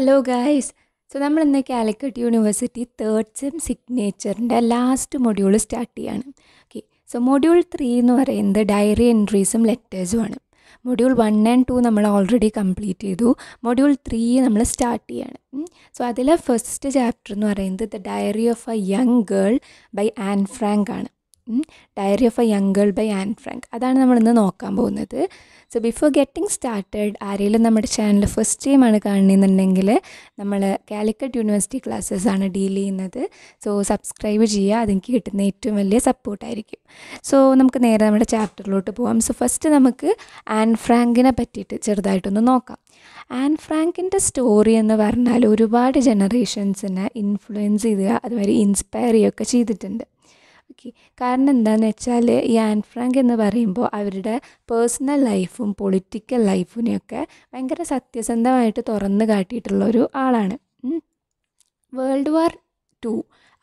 Hello guys so നമ്മൾ ഇന്ന് Calicut university third sem സിഗ്നേച്ചറിൻ്റെ ലാസ്റ്റ് മൊഡ്യൂൾ സ്റ്റാർട്ട് ചെയ്യാണ് ഓക്കെ സോ മൊഡ്യൂൾ ത്രീ എന്ന് പറയുന്നത് ഡയറി എൻട്രീസും ലെറ്റേഴ്സും ആണ് മൊഡ്യൂൾ വൺ ആൻഡ് ടു നമ്മൾ ഓൾറെഡി കംപ്ലീറ്റ് ചെയ്തു മൊഡ്യൂൾ ത്രീ നമ്മൾ സ്റ്റാർട്ട് ചെയ്യാണ് സോ അതിലെ ഫസ്റ്റ് ചാപ്റ്റർ എന്ന് പറയുന്നത് the diary of a young girl by Anne Frank ആണ് diary of a young girl by Anne Frank അതാണ് നമ്മൾ ഇന്ന് നോക്കാൻ പോകുന്നത് സോ ബിഫോർ ഗെറ്റിംഗ് സ്റ്റാർട്ടഡ് ആരെങ്കിലും നമ്മുടെ ചാനൽ ഫസ്റ്റ് ടൈം ആണ് കാണുന്നുണ്ടെങ്കിൽ നമ്മൾ കാലിക്കറ്റ് യൂണിവേഴ്സിറ്റി ക്ലാസ്സസ് ആണ് ഡീൽ ചെയ്യുന്നത് സോ സബ്സ്ക്രൈബ് ചെയ്യുക അതെനിക്ക് കിട്ടുന്ന ഏറ്റവും വലിയ സപ്പോർട്ടായിരിക്കും സോ നമുക്ക് നേരെ നമ്മുടെ ചാപ്റ്ററിലോട്ട് പോകാം സോ ഫസ്റ്റ് നമുക്ക് ആൻ ഫ്രാങ്കിനെ പറ്റിയിട്ട് ചെറുതായിട്ടൊന്ന് നോക്കാം ആൻ ഫ്രാങ്കിൻ്റെ സ്റ്റോറി എന്ന് പറഞ്ഞാൽ ഒരുപാട് ജനറേഷൻസിനെ ഇൻഫ്ലുവൻസ് ചെയ്യുക അതുവരെ ഇൻസ്പയർ ചെയ്യുകയൊക്കെ ചെയ്തിട്ടുണ്ട് നോക്കി കാരണം എന്താണെന്ന് വെച്ചാൽ ഈ ആൻഡ് ഫ്രാങ്ക് എന്ന് പറയുമ്പോൾ അവരുടെ പേഴ്സണൽ ലൈഫും പൊളിറ്റിക്കൽ ലൈഫിനെയൊക്കെ ഭയങ്കര സത്യസന്ധമായിട്ട് തുറന്നു കാട്ടിയിട്ടുള്ള ഒരു ആളാണ് വേൾഡ് വാർ ടു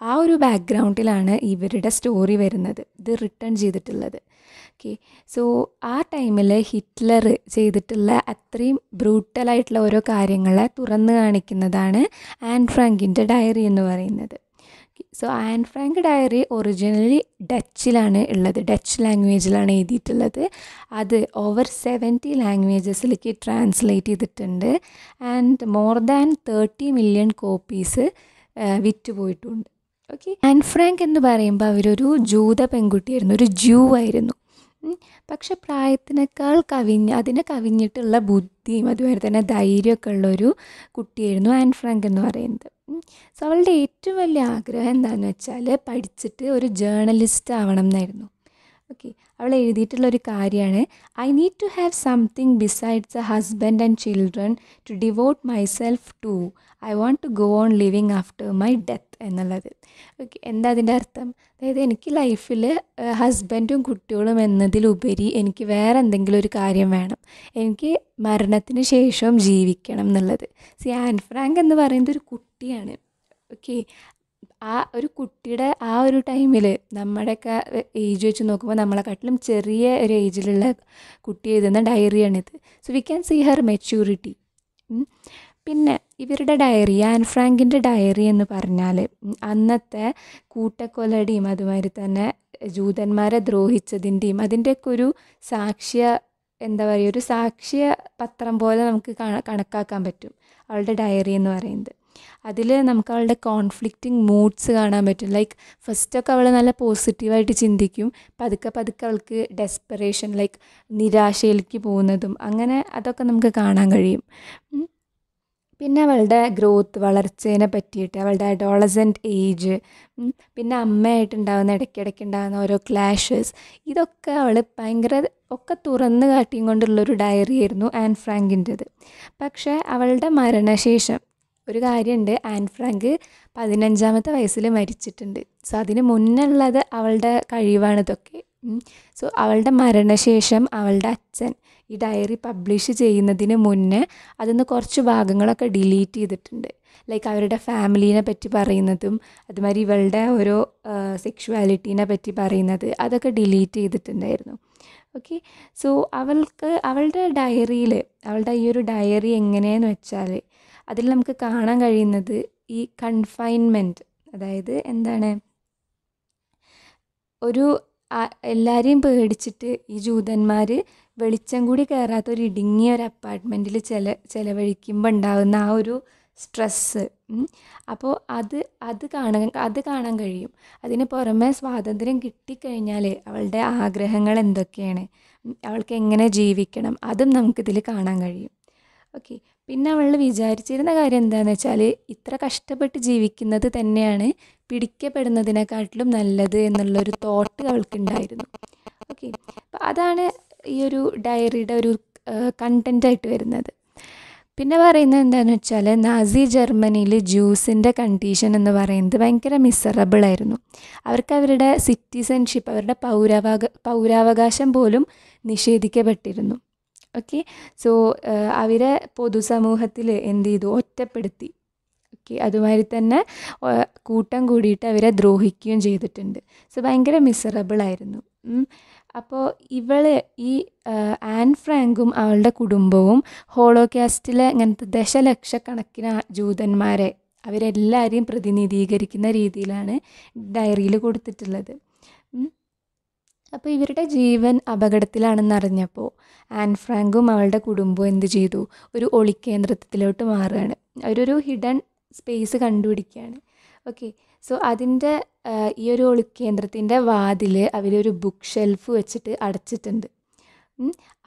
ആ ഒരു ബാക്ക്ഗ്രൗണ്ടിലാണ് ഇവരുടെ സ്റ്റോറി വരുന്നത് ഇത് റിട്ടേൺ ചെയ്തിട്ടുള്ളത് ഓക്കെ സോ ആ ടൈമിൽ ഹിറ്റ്ലർ ചെയ്തിട്ടുള്ള അത്രയും ബ്രൂട്ടലായിട്ടുള്ള ഓരോ കാര്യങ്ങളെ തുറന്നു കാണിക്കുന്നതാണ് ആൻ ഫ്രാങ്കിൻ്റെ ഡയറി എന്ന് പറയുന്നത് so Anne Frank diary originally ഡച്ചിലാണ് ഉള്ളത് ഡച്ച് ലാംഗ്വേജിലാണ് എഴുതിയിട്ടുള്ളത് അത് ഓവർ സെവൻറ്റി ലാംഗ്വേജസിലേക്ക് ട്രാൻസ്ലേറ്റ് ചെയ്തിട്ടുണ്ട് and more than thirty million copies വിറ്റുപോയിട്ടുണ്ട് ഓക്കെ ആൻ ഫ്രാങ്ക് എന്ന് പറയുമ്പോൾ അവരൊരു ജൂത പെൺകുട്ടിയായിരുന്നു ഒരു ജ്യൂ ആയിരുന്നു പക്ഷെ പ്രായത്തിനേക്കാൾ കവിഞ്ഞ് അതിനെ കവിഞ്ഞിട്ടുള്ള ബുദ്ധിയും അതുപോലെ തന്നെ ധൈര്യമൊക്കെ ഉള്ളൊരു കുട്ടിയായിരുന്നു ആൻ ഫ്രാങ്ക് എന്ന് പറയുന്നത് സോ അവളുടെ ഏറ്റവും വലിയ ആഗ്രഹം എന്താണെന്ന് വെച്ചാൽ പഠിച്ചിട്ട് ഒരു ജേർണലിസ്റ്റ് ആവണം എന്നായിരുന്നു ഓക്കെ അവൾ എഴുതിയിട്ടുള്ള ഒരു കാര്യമാണ് I need to have something besides a husband and children to devote myself to I want to go on living after my death എന്നുള്ളത് ഓക്കെ എന്താ അതിൻ്റെ അർത്ഥം അതായത് എനിക്ക് ലൈഫിൽ ഹസ്ബൻഡും കുട്ടികളും എന്നതിലുപരി എനിക്ക് വേറെ എന്തെങ്കിലും ഒരു കാര്യം വേണം എനിക്ക് മരണത്തിന് ശേഷവും ജീവിക്കണം എന്നുള്ളത് സി ആൻഡ് ഫ്രാങ്ക് എന്ന് പറയുന്നത് ഒരു കുട്ടി കുട്ടിയാണ് ഓക്കെ ആ ഒരു കുട്ടിയുടെ ആ ഒരു ടൈമിൽ നമ്മുടെയൊക്കെ ഏജ് വെച്ച് നോക്കുമ്പോൾ നമ്മളെക്കാട്ടിലും ചെറിയ ഒരു ഏജിലുള്ള കുട്ടി എഴുതുന്ന ഡയറിയാണിത് so we can see her maturity പിന്നെ ഇവരുടെ ഡയറി ആൻ ഫ്രാങ്കിൻ്റെ ഡയറി എന്ന് പറഞ്ഞാൽ അന്നത്തെ കൂട്ടക്കൊലടിയും അതുമാതിരി തന്നെ ജൂതന്മാരെ ദ്രോഹിച്ചതിൻ്റെയും അതിൻ്റെയൊക്കെ ഒരു സാക്ഷ്യ എന്താ പറയുക ഒരു സാക്ഷ്യ പത്രം പോലെ നമുക്ക് കണക്കാക്കാൻ പറ്റും അവളുടെ ഡയറി എന്ന് പറയുന്നത് അതിൽ നമുക്ക് അവളുടെ കോൺഫ്ലിക്റ്റിംഗ് മൂഡ്സ് കാണാൻ പറ്റും ലൈക്ക് ഫസ്റ്റൊക്കെ അവൾ നല്ല പോസിറ്റീവായിട്ട് ചിന്തിക്കും പതുക്കെ പതുക്കെ അവൾക്ക് ഡെസ്പെറേഷൻ ലൈക്ക് നിരാശയിലേക്ക് പോകുന്നതും അങ്ങനെ അതൊക്കെ നമുക്ക് കാണാൻ കഴിയും പിന്നെ അവളുടെ ഗ്രോത്ത് വളർച്ചേനെ പറ്റിയിട്ട് അവളുടെ അഡോളസൻറ്റ് ഏജ് പിന്നെ അമ്മയായിട്ടുണ്ടാകുന്ന ഇടയ്ക്കിടയ്ക്ക് ഉണ്ടാകുന്ന ഓരോ ക്ലാഷസ് ഇതൊക്കെ അവൾ ഭയങ്കര ഒക്കെ തുറന്ന് കാട്ടിയും കൊണ്ടുള്ളൊരു ഡയറി ആയിരുന്നു ആൻ ഫ്രാങ്കിൻ്റെത് പക്ഷേ അവളുടെ മരണശേഷം ഒരു കാര്യമുണ്ട് ആൻ ഫ്രാങ്ക് പതിനഞ്ചാമത്തെ വയസ്സിൽ മരിച്ചിട്ടുണ്ട് സോ അതിന് മുന്നുള്ളത് അവളുടെ കഴിവാണ് ഇതൊക്കെ സോ അവളുടെ മരണശേഷം അവളുടെ അച്ഛൻ ഈ ഡയറി പബ്ലിഷ് ചെയ്യുന്നതിന് മുന്നേ അതിന്ന് കുറച്ച് ഭാഗങ്ങളൊക്കെ ഡിലീറ്റ് ചെയ്തിട്ടുണ്ട് ലൈക്ക് അവരുടെ ഫാമിലീനെ പറ്റി പറയുന്നതും അതുമാതിരി ഇവളുടെ ഓരോ സെക്ഷുവാലിറ്റീനെ പറ്റി പറയുന്നത് അതൊക്കെ ഡിലീറ്റ് ചെയ്തിട്ടുണ്ടായിരുന്നു ഓക്കെ സോ അവൾക്ക് അവളുടെ ഡയറിയിൽ അവളുടെ ഈ ഒരു ഡയറി എങ്ങനെയെന്ന് വെച്ചാൽ അതിൽ നമുക്ക് കാണാൻ കഴിയുന്നത് ഈ കൺഫൈൻമെൻറ്റ് അതായത് എന്താണ് ഒരു എല്ലാവരെയും പേടിച്ചിട്ട് ഈ ജൂതന്മാർ വെളിച്ചം കൂടി കയറാത്ത ഒരു ഇടുങ്ങിയ ഒരു അപ്പാർട്ട്മെൻറ്റിൽ ചില ചിലവഴിക്കുമ്പോൾ ഉണ്ടാകുന്ന ആ ഒരു സ്ട്രെസ്സ് അപ്പോൾ അത് അത് കാണാൻ അത് കാണാൻ കഴിയും അതിന് പുറമെ സ്വാതന്ത്ര്യം കിട്ടിക്കഴിഞ്ഞാൽ അവളുടെ ആഗ്രഹങ്ങൾ എന്തൊക്കെയാണ് അവൾക്ക് എങ്ങനെ ജീവിക്കണം അതും നമുക്കിതിൽ കാണാൻ കഴിയും ഓക്കെ പിന്നെ അവൾ വിചാരിച്ചിരുന്ന കാര്യം എന്താണെന്ന് വെച്ചാൽ ഇത്ര കഷ്ടപ്പെട്ട് ജീവിക്കുന്നത് തന്നെയാണ് പിടിക്കപ്പെടുന്നതിനെക്കാട്ടിലും നല്ലത് എന്നുള്ളൊരു തോട്ട് അവൾക്കുണ്ടായിരുന്നു ഓക്കെ അപ്പം അതാണ് ഈ ഒരു ഡയറിയുടെ ഒരു കണ്ടൻറ്റായിട്ട് വരുന്നത് പിന്നെ പറയുന്നത് എന്താണെന്ന് വെച്ചാൽ നാസി ജർമ്മനിയിൽ ജ്യൂസിൻ്റെ കണ്ടീഷൻ എന്ന് പറയുന്നത് ഭയങ്കര മിസറബിൾ ആയിരുന്നു അവർക്ക് അവരുടെ സിറ്റിസൺഷിപ്പ് അവരുടെ പൗരാവകാ പൗരാവകാശം പോലും നിഷേധിക്കപ്പെട്ടിരുന്നു ഓക്കെ സോ അവരെ പൊതുസമൂഹത്തിൽ എന്ത് ചെയ്തു ഒറ്റപ്പെടുത്തി ഓക്കെ അതുമാതിരി തന്നെ കൂട്ടം കൂടിയിട്ട് അവരെ ദ്രോഹിക്കുകയും ചെയ്തിട്ടുണ്ട് സോ ഭയങ്കര മിസറബിളായിരുന്നു അപ്പോൾ ഇവൾ ഈ ആൻ ഫ്രാങ്കും അവളുടെ കുടുംബവും ഹോളോകാസ്റ്റിലെ ഇങ്ങനത്തെ ദശലക്ഷക്കണക്കിന് ജൂതന്മാരെ അവരെല്ലാവരെയും പ്രതിനിധീകരിക്കുന്ന രീതിയിലാണ് ഡയറിയിൽ കൊടുത്തിട്ടുള്ളത് അപ്പോൾ ഇവരുടെ ജീവൻ അപകടത്തിലാണെന്നറിഞ്ഞപ്പോൾ ആൻ ഫ്രാങ്കും അവളുടെ കുടുംബവും എന്ത് ചെയ്തു ഒരു ഒളിക്കേന്ദ്രത്തിലോട്ട് മാറുകയാണ് അവരൊരു ഹിഡൻ സ്പേസ് കണ്ടുപിടിക്കുകയാണ് ഓക്കെ സോ അതിൻ്റെ ഈ ഒരു ഒളിക്കേന്ദ്രത്തിൻ്റെ വാതിൽ അവരൊരു ബുക്ക് ഷെൽഫ് വെച്ചിട്ട് അടച്ചിട്ടുണ്ട്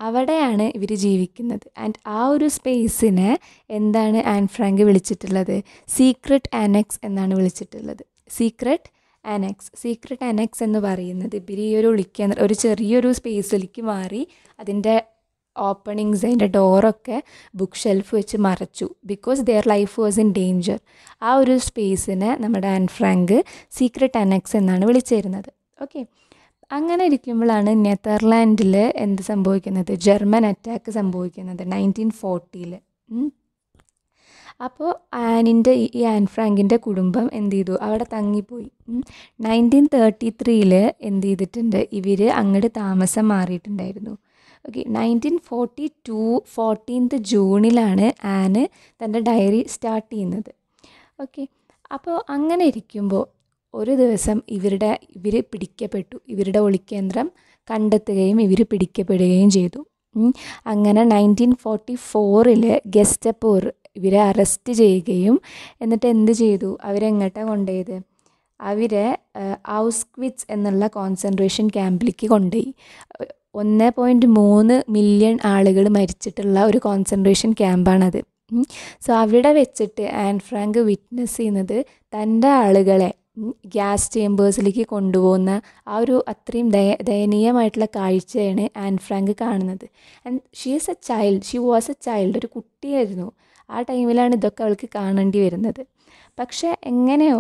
അവിടെയാണ് ഇവർ ജീവിക്കുന്നത് ആൻഡ് ആ ഒരു സ്പേസിനെ എന്താണ് ആൻ ഫ്രാങ്ക് വിളിച്ചിട്ടുള്ളത് സീക്രട്ട് ആനക്സ് എന്നാണ് വിളിച്ചിട്ടുള്ളത് സീക്രട്ട് അനക്സ് സീക്രട്ട് അനക്സ് എന്ന് പറയുന്നത് ഇപ്പം ഈ ഒരു ഒളിക്ക ഒരു ചെറിയൊരു സ്പേസിലേക്ക് മാറി അതിൻ്റെ ഓപ്പണിങ്സ് അതിൻ്റെ ഡോറൊക്കെ ബുക്ക് ഷെൽഫ് വെച്ച് മറച്ചു because their life was in danger ആ ഒരു സ്പേസിനെ നമ്മുടെ ആൻ ഫ്രാങ്ക് സീക്രട്ട് അനക്സ് എന്നാണ് വിളിച്ചിരുന്നത് ഓക്കെ അങ്ങനെ ഇരിക്കുമ്പോഴാണ് നെതർലാൻഡിൽ എന്ത് സംഭവിക്കുന്നത് ജർമ്മൻ അറ്റാക്ക് സംഭവിക്കുന്നത് നയൻറ്റീൻ ഫോർട്ടിയിൽ അപ്പോൾ ആനിൻ്റെ ഈ ആൻ ഫ്രാങ്കിൻ്റെ കുടുംബം എന്ത് ചെയ്തു അവിടെ തങ്ങിപ്പോയി നയൻറ്റീൻ തേർട്ടി ത്രീയിൽ എന്ത് ചെയ്തിട്ടുണ്ട് ഇവർ അങ്ങോട്ട് താമസം മാറിയിട്ടുണ്ടായിരുന്നു okay nineteen forty two fourteenth ജൂണിലാണ് ആന് തൻ്റെ ഡയറി സ്റ്റാർട്ട് ചെയ്യുന്നത് ഓക്കെ അപ്പോൾ അങ്ങനെ ഇരിക്കുമ്പോൾ ഒരു ദിവസം ഇവരുടെ ഇവർ പിടിക്കപ്പെട്ടു ഇവരുടെ ഒളിക്കേന്ദ്രം കണ്ടെത്തുകയും ഇവർ പിടിക്കപ്പെടുകയും ചെയ്തു അങ്ങനെ നയൻറ്റീൻ ഫോർട്ടി ഫോറിൽ ഗസ്റ്റപ്പൂർ ഇവരെ അറസ്റ്റ് ചെയ്യുകയും എന്നിട്ട് എന്ത് ചെയ്തു അവരെങ്ങോട്ടാണ് കൊണ്ടുപോയത് അവരെ ഔസ്ക്വിറ്റ്സ് എന്നുള്ള കോൺസെൻട്രേഷൻ ക്യാമ്പിലേക്ക് കൊണ്ടുപോയി ഒന്ന് പോയിൻറ്റ് മൂന്ന് മില്യൺ ആളുകൾ മരിച്ചിട്ടുള്ള ഒരു കോൺസെൻട്രേഷൻ ക്യാമ്പാണത് സോ അവിടെ വെച്ചിട്ട് ആൻ ഫ്രാങ്ക് വിറ്റ്നസ് ചെയ്യുന്നത് തൻ്റെ ആളുകളെ ഗ്യാസ് ചേമ്പേഴ്സിലേക്ക് കൊണ്ടുപോകുന്ന ആ ഒരു അത്രയും ദയ ദയനീയമായിട്ടുള്ള കാഴ്ചയാണ് ആൻ ഫ്രാങ്ക് കാണുന്നത് and she is a child she was a child ഒരു കുട്ടിയായിരുന്നു ആ ടൈമിലാണ് ഇതൊക്കെ അവൾക്ക് കാണേണ്ടി വരുന്നത് പക്ഷേ എങ്ങനെയോ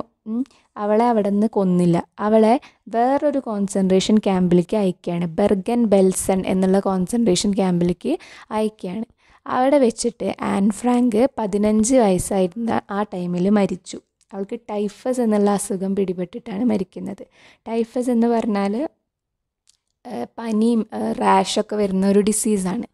അവളെ അവിടെ നിന്ന് കൊന്നില്ല അവളെ വേറൊരു കോൺസെൻട്രേഷൻ ക്യാമ്പിലേക്ക് അയക്കുകയാണ് ബെർഗൻ ബെൽസൺ എന്നുള്ള കോൺസെൻട്രേഷൻ ക്യാമ്പിലേക്ക് അയക്കുകയാണ് അവിടെ വെച്ചിട്ട് ആൻ ഫ്രാങ്ക് പതിനഞ്ച് വയസ്സായിരുന്ന ആ ടൈമിൽ മരിച്ചു അവൾക്ക് ടൈഫസ് എന്നുള്ള അസുഖം പിടിപെട്ടിട്ടാണ് മരിക്കുന്നത് ടൈഫസ് എന്ന് പറഞ്ഞാൽ പനിയും റാഷൊക്കെ വരുന്ന ഒരു ഡിസീസാണ്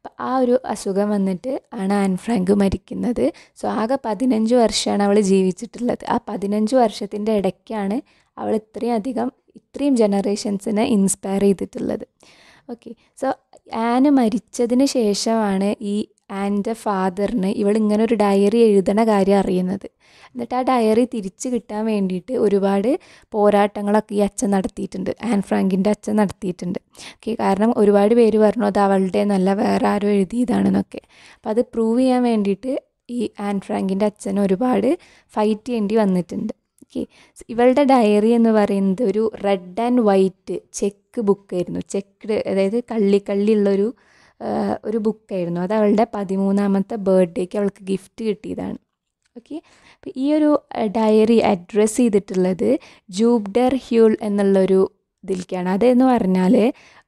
അപ്പം ആ ഒരു അസുഖം വന്നിട്ട് ആണ് ആൻ ഫ്രാങ്ക് മരിക്കുന്നത് സോ ആകെ പതിനഞ്ച് വർഷമാണ് അവൾ ജീവിച്ചിട്ടുള്ളത് ആ പതിനഞ്ച് വർഷത്തിൻ്റെ ഇടയ്ക്കാണ് അവൾ ഇത്രയും അധികം ഇത്രയും ജനറേഷൻസിനെ ഇൻസ്പയർ ചെയ്തിട്ടുള്ളത് ഓക്കെ സോ ആന് മരിച്ചതിന് ശേഷമാണ് ഈ ആൻ്റെ ഫാദറിന് ഇവളിങ്ങനെ ഒരു ഡയറി എഴുതണ കാര്യം അറിയുന്നത് എന്നിട്ട് ആ ഡയറി തിരിച്ചു കിട്ടാൻ വേണ്ടിയിട്ട് ഒരുപാട് പോരാട്ടങ്ങളൊക്കെ ഈ അച്ഛൻ നടത്തിയിട്ടുണ്ട് ആൻ ഫ്രാങ്കിൻ്റെ അച്ഛൻ നടത്തിയിട്ടുണ്ട് ഓക്കെ കാരണം ഒരുപാട് പേര് പറഞ്ഞു അത് അവളുടെ നല്ല വേറെ ആരോ എഴുതിയതാണെന്നൊക്കെ അപ്പോൾ അത് പ്രൂവ് ചെയ്യാൻ വേണ്ടിയിട്ട് ഈ ആൻ ഫ്രാങ്കിൻ്റെ അച്ഛൻ ഒരുപാട് ഫൈറ്റ് ചെയ്യേണ്ടി വന്നിട്ടുണ്ട് ഓക്കെ ഇവളുടെ ഡയറി എന്ന് പറയുന്നത് ഒരു റെഡ് ആൻഡ് വൈറ്റ് ചെക്ക് ബുക്കായിരുന്നു ചെക്ക്ഡ് അതായത് കള്ളിക്കള്ളിയുള്ളൊരു ഒരു ബുക്കായിരുന്നു അത് അവളുടെ പതിമൂന്നാമത്തെ ബർത്ത്ഡേക്ക് അവൾക്ക് ഗിഫ്റ്റ് കിട്ടിയതാണ് ഓക്കെ അപ്പോൾ ഈ ഒരു ഡയറി അഡ്രസ്സ് ചെയ്തിട്ടുള്ളത് ജൂബ്ഡർ ഹ്യൂൾ എന്നുള്ളൊരു ഇതിലേക്കാണ് അതെന്ന് പറഞ്ഞാൽ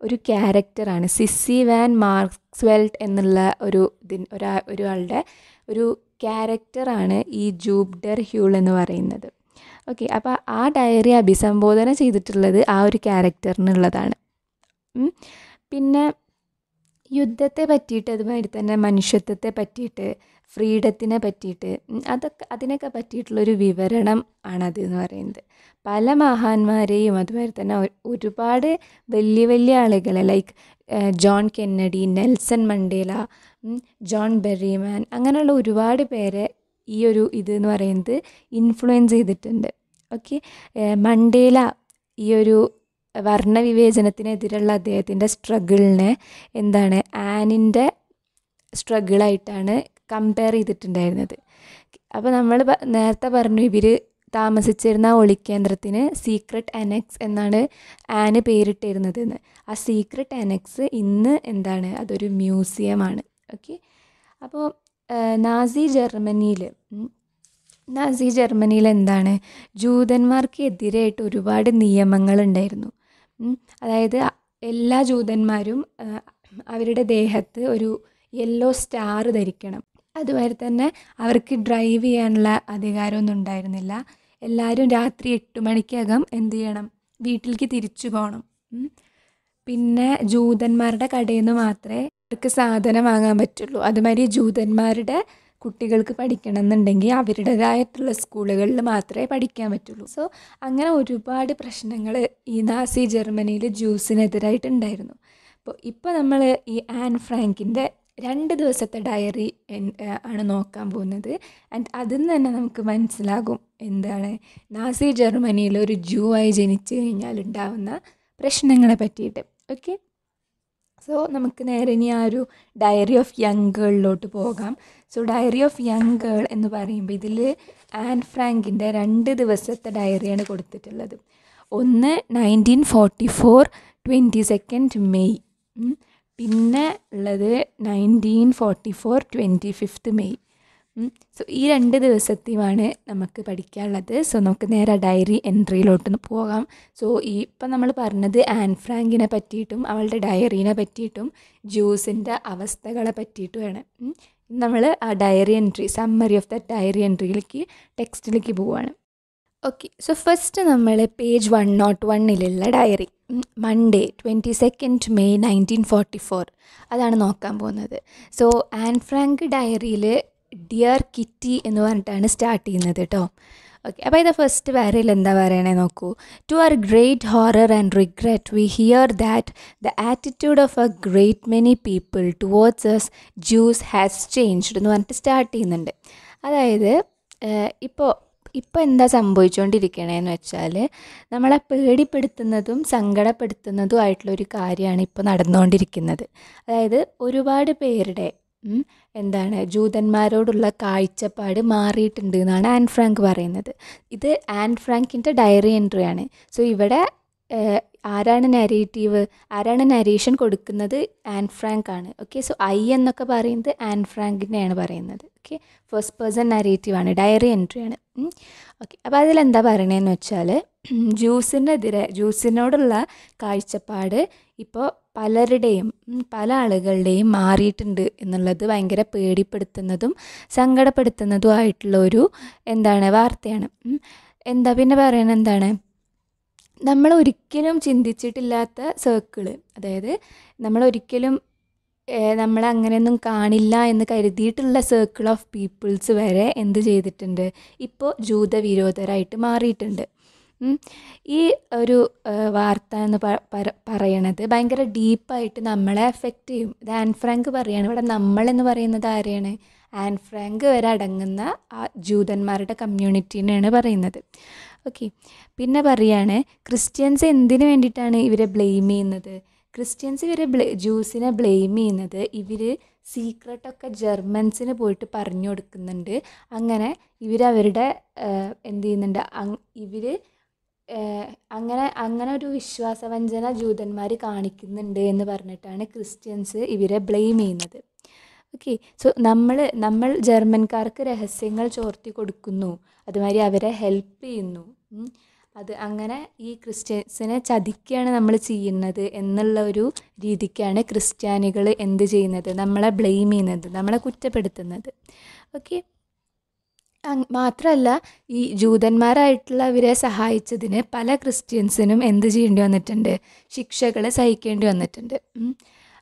ഒരു ക്യാരക്ടറാണ് സിസ്സി വാൻ മാർക്സ്വെൽറ്റ് എന്നുള്ള ഒരു ഇതിൻ ഒരാ ഒരാളുടെ ഒരു ക്യാരക്ടറാണ് ഈ ജൂബ്ഡർ ഹ്യൂൾ എന്ന് പറയുന്നത് ഓക്കെ അപ്പോൾ ആ ഡയറി അഭിസംബോധന ചെയ്തിട്ടുള്ളത് ആ ഒരു ക്യാരക്ടറിനുള്ളതാണ് പിന്നെ യുദ്ധത്തെ പറ്റിയിട്ട് അതുമാതിരി തന്നെ മനുഷ്യത്വത്തെ പറ്റിയിട്ട് ഫ്രീഡത്തിനെ പറ്റിയിട്ട് അതൊക്കെ അതിനൊക്കെ പറ്റിയിട്ടുള്ളൊരു വിവരണം ആണത് എന്ന് പറയുന്നത് പല മഹാന്മാരെയും അതുമാതിരി തന്നെ ഒരുപാട് വലിയ വലിയ ആളുകളെ like John Kennedy Nelson Mandela John Berryman അങ്ങനെയുള്ള ഒരുപാട് പേരെ ഈ ഒരു ഇത് എന്ന് പറയുന്നത് ഇൻഫ്ലുവൻസ് ചെയ്തിട്ടുണ്ട് ഓക്കെ മണ്ടേല ഈ ഒരു വർണ്ണവിവേചനത്തിനെതിരെയുള്ള അദ്ദേഹത്തിൻ്റെ സ്ട്രഗിളിനെ എന്താണ് ആനിൻ്റെ സ്ട്രഗിളായിട്ടാണ് കമ്പയർ ചെയ്തിട്ടുണ്ടായിരുന്നത് അപ്പോൾ നമ്മൾ നേരത്തെ പറഞ്ഞു ഇവർ താമസിച്ചിരുന്ന ഒളിക്കേന്ദ്രത്തിന് സീക്രട്ട് അനക്സ് എന്നാണ് ആന് പേരിട്ടിരുന്നത് എന്ന് ആ സീക്രട്ട് അനക്സ് ഇന്ന് എന്താണ് അതൊരു മ്യൂസിയമാണ് ഓക്കെ അപ്പോൾ നാസി ജർമ്മനിയിൽ നാസി ജർമ്മനിയിൽ എന്താണ് ജൂതന്മാർക്ക് എതിരായിട്ട് ഒരുപാട് നിയമങ്ങളുണ്ടായിരുന്നു അതായത് എല്ലാ ജൂതന്മാരും അവരുടെ ദേഹത്ത് ഒരു യെല്ലോ സ്റ്റാർ ധരിക്കണം അതുപോലെ തന്നെ അവർക്ക് ഡ്രൈവ് ചെയ്യാനുള്ള അധികാരമൊന്നും ഉണ്ടായിരുന്നില്ല എല്ലാവരും രാത്രി എട്ട് മണിക്കകം എന്ത് ചെയ്യണം വീട്ടിലേക്ക് തിരിച്ചു പോകണം പിന്നെ ജൂതന്മാരുടെ കടയിൽ നിന്ന് മാത്രമേ അവർക്ക് സാധനം വാങ്ങാൻ പറ്റുള്ളൂ അതുമാതിരി ജൂതന്മാരുടെ കുട്ടികൾക്ക് പഠിക്കണം എന്നുണ്ടെങ്കിൽ അവരുടേതായിട്ടുള്ള സ്കൂളുകളിൽ മാത്രമേ പഠിക്കാൻ പറ്റുള്ളൂ സോ അങ്ങനെ ഒരുപാട് പ്രശ്നങ്ങൾ ഈ നാസി ജർമ്മനിയിൽ ജ്യൂസിനെതിരായിട്ടുണ്ടായിരുന്നു അപ്പോൾ ഇപ്പോൾ നമ്മൾ ഈ ആൻ ഫ്രാങ്കിൻ്റെ രണ്ട് ദിവസത്തെ ഡയറി ആണ് നോക്കാൻ പോകുന്നത് ആൻഡ് അതിൽ നിന്ന് തന്നെ നമുക്ക് മനസ്സിലാകും എന്താണ് നാസി ജർമ്മനിയിൽ ഒരു ജൂ ആയി ജനിച്ചു കഴിഞ്ഞാൽ ഉണ്ടാകുന്ന പ്രശ്നങ്ങളെ പറ്റിയിട്ട് ഓക്കെ സോ നമുക്ക് നേരെ ഇനി ആ ഒരു ഡയറി ഓഫ് യങ് ഗേളിലോട്ട് പോകാം so diary of young girl എന്ന് പറയുമ്പോൾ ഇതിൽ ആൻ ഫ്രാങ്കിൻ്റെ രണ്ട് ദിവസത്തെ ഡയറിയാണ് കൊടുത്തിട്ടുള്ളത് ഒന്ന് nineteen forty four twenty second May പിന്നെ ഉള്ളത് nineteen forty four twenty fifth May so ഈ രണ്ട് ദിവസത്തെയുമാണ് നമുക്ക് പഠിക്കാനുള്ളത് സോ നമുക്ക് നേരെ ഡയറി എൻട്രിയിലോട്ടൊന്ന് പോകാം സോ ഈ ഇപ്പം നമ്മൾ പറഞ്ഞത് ആൻ ഫ്രാങ്കിനെ പറ്റിയിട്ടും അവളുടെ ഡയറീനെ പറ്റിയിട്ടും ജ്യൂസിൻ്റെ അവസ്ഥകളെ പറ്റിയിട്ടുമാണ് നമ്മൾ ആ diary entry summary of the diary എൻട്രിയിലേക്ക് ടെക്സ്റ്റിലേക്ക് പോവുകയാണ് ഓക്കെ സോ ഫസ്റ്റ് നമ്മൾ പേജ് വൺ നോട്ട് വണ്ണിലുള്ള diary Monday twenty second May nineteen forty four അതാണ് നോക്കാൻ പോകുന്നത് സോ ആൻ ഫ്രാങ്ക് ഡയറിയിൽ ഡിയർ കിറ്റി എന്ന് പറഞ്ഞിട്ടാണ് സ്റ്റാർട്ട് ചെയ്യുന്നത് കേട്ടോ ഓക്കെ അപ്പോൾ ഇത് ഫസ്റ്റ് വേറെയിൽ എന്താ പറയണേ നോക്കൂ to our great horror and regret we hear that the attitude of a great many people towards us Jews has changed എന്ന് പറഞ്ഞിട്ട് സ്റ്റാർട്ട് ചെയ്യുന്നുണ്ട് അതായത് ഇപ്പോൾ ഇപ്പോൾ എന്താ സംഭവിച്ചുകൊണ്ടിരിക്കണേന്ന് വെച്ചാൽ നമ്മളെ പേടിപ്പെടുത്തുന്നതും സങ്കടപ്പെടുത്തുന്നതും ആയിട്ടുള്ളൊരു കാര്യമാണ് ഇപ്പോൾ നടന്നുകൊണ്ടിരിക്കുന്നത് അതായത് ഒരുപാട് പേരുടെ എന്താണ് ജൂതന്മാരോടുള്ള കാഴ്ചപ്പാട് മാറിയിട്ടുണ്ട് എന്നാണ് ആൻ ഫ്രാങ്ക് പറയുന്നത് ഇത് ആൻ ഫ്രാങ്കിൻ്റെ ഡയറി എൻട്രിയാണ് സോ ഇവിടെ ആരാണ് നരേറ്റീവ് ആരാണ് നരേഷൻ കൊടുക്കുന്നത് ആൻ ഫ്രാങ്ക് ആണ് ഓക്കെ സോ ഐ എന്നൊക്കെ പറയുന്നത് ആൻ ഫ്രാങ്കിനെയാണ് പറയുന്നത് ഓക്കെ ഫസ്റ്റ് പേഴ്സൺ നരേറ്റീവാണ് ഡയറി എൻട്രിയാണ് ഓക്കെ അപ്പോൾ അതിലെന്താ പറയണതെന്ന് വെച്ചാൽ ജ്യൂസിനെതിരെ ജ്യൂസിനോടുള്ള കാഴ്ചപ്പാട് ഇപ്പോൾ പലരുടെയും പല ആളുകളുടെയും മാറിയിട്ടുണ്ട് എന്നുള്ളത് ഭയങ്കര പേടിപ്പെടുത്തുന്നതും സങ്കടപ്പെടുത്തുന്നതുമായിട്ടുള്ള ഒരു എന്താണ് വാർത്തയാണ് എന്താ പിന്നെ പറയണത് എന്താണ് നമ്മൾ ഒരിക്കലും ചിന്തിച്ചിട്ടില്ലാത്ത സർക്കിള് അതായത് നമ്മൾ ഒരിക്കലും നമ്മൾ അങ്ങനെയൊന്നും കാണില്ല എന്ന് കരുതിയിട്ടുള്ള സർക്കിൾ ഓഫ് പീപ്പിൾസ് വരെ എന്ത് ചെയ്തിട്ടുണ്ട് ഇപ്പോൾ ജൂതവിരോധരായിട്ട് മാറിയിട്ടുണ്ട് ഈ ഒരു വാർത്ത എന്ന് പറയണത് ഭയങ്കര ഡീപ്പായിട്ട് നമ്മളെ എഫക്റ്റ് ചെയ്യും ഇത് ആൻ ഫ്രാങ്ക് പറയാണ് ഇവിടെ നമ്മളെന്ന് പറയുന്നത് ആരെയാണ് ആൻ ഫ്രാങ്ക് വരെ അടങ്ങുന്ന ആ ജൂതന്മാരുടെ കമ്മ്യൂണിറ്റീനെയാണ് പറയുന്നത് ഓക്കെ പിന്നെ പറയാണ് ക്രിസ്ത്യൻസ് എന്തിനു വേണ്ടിയിട്ടാണ് ഇവരെ ബ്ലെയിം ചെയ്യുന്നത് ക്രിസ്ത്യൻസ് ഇവരെ ബ്ലേ ജ്യൂസിനെ ബ്ലെയിം ചെയ്യുന്നത് ഇവർ സീക്രട്ടൊക്കെ ജർമ്മൻസിന് പോയിട്ട് പറഞ്ഞു കൊടുക്കുന്നുണ്ട് അങ്ങനെ ഇവരവരുടെ എന്ത് ചെയ്യുന്നുണ്ട് ഇവർ അങ്ങനെ അങ്ങനെ ഒരു വിശ്വാസവഞ്ചന ജൂതന്മാർ കാണിക്കുന്നുണ്ട് എന്ന് പറഞ്ഞിട്ടാണ് ക്രിസ്ത്യൻസ് ഇവരെ ബ്ലെയിം ചെയ്യുന്നത് ഓക്കെ സോ നമ്മൾ നമ്മൾ ജർമ്മൻകാർക്ക് രഹസ്യങ്ങൾ ചോർത്തി കൊടുക്കുന്നു അതുമാതിരി അവരെ ഹെൽപ്പ് ചെയ്യുന്നു അത് അങ്ങനെ ഈ ക്രിസ്ത്യൻസിനെ ചതിക്കുകയാണ് നമ്മൾ ചെയ്യുന്നത് എന്നുള്ള ഒരു രീതിക്കാണ് ക്രിസ്ത്യാനികൾ എന്ത് ചെയ്യുന്നത് നമ്മളെ ബ്ലെയിം ചെയ്യുന്നത് നമ്മളെ കുറ്റപ്പെടുത്തുന്നത് ഓക്കെ മാത്രമല്ല ഈ ജൂതന്മാരായിട്ടുള്ളവരെ സഹായിച്ചതിന് പല ക്രിസ്ത്യൻസിനും എന്ത് ചെയ്യേണ്ടി വന്നിട്ടുണ്ട് ശിക്ഷകൾ സഹിക്കേണ്ടി വന്നിട്ടുണ്ട്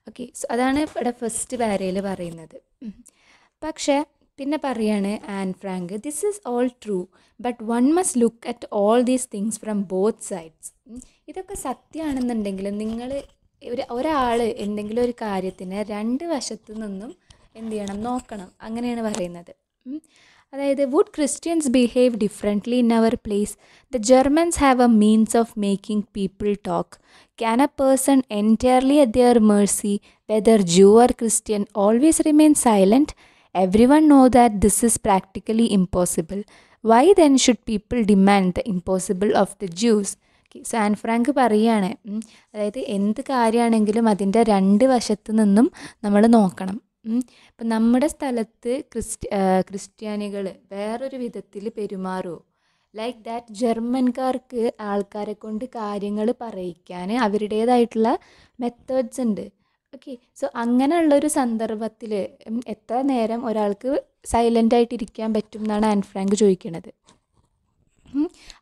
ഓക്കെ അതാണ് ഇവിടെ ഫസ്റ്റ് പാരയിൽ പറയുന്നത് പക്ഷേ പിന്നെ പറയാണ് Anne Frank this is all true but one must look at all these things from both sides ഇതൊക്കെ സത്യമാണെന്നുണ്ടെങ്കിലും നിങ്ങൾ ഒരു ഒരാൾ എന്തെങ്കിലും ഒരു കാര്യത്തിന് രണ്ട് വശത്തു നിന്നും എന്ത് ചെയ്യണം നോക്കണം അങ്ങനെയാണ് പറയുന്നത് അതായത് would Christians behave differently in our place the Germans have a means of making people talk can a person entirely at their mercy whether Jew or Christian always remain silent every one know that this is practically impossible why then should people demand the impossible of the Jews Anne Frank പറയുകയാണ് അതായത് എന്ത് കാര്യമാണെങ്കിലും അതിൻ്റെ രണ്ട് വശത്തു നിന്നും നമ്മൾ നോക്കണം ഇപ്പം നമ്മുടെ സ്ഥലത്ത് ക്രിസ്ത്യ ക്രിസ്ത്യാനികൾ വേറൊരു വിധത്തിൽ പെരുമാറുമോ ലൈക്ക് ദാറ്റ് ജർമ്മൻകാർക്ക് ആൾക്കാരെ കൊണ്ട് കാര്യങ്ങൾ പറയിക്കാൻ അവരുടേതായിട്ടുള്ള മെത്തേഡ്സ് ഉണ്ട് ഓക്കെ സോ അങ്ങനെയുള്ളൊരു സന്ദർഭത്തിൽ എത്ര നേരം ഒരാൾക്ക് ആയിട്ടിരിക്കാൻ പറ്റും എന്നാണ് ആൻ ഫ്രാങ്ക് ചോദിക്കുന്നത്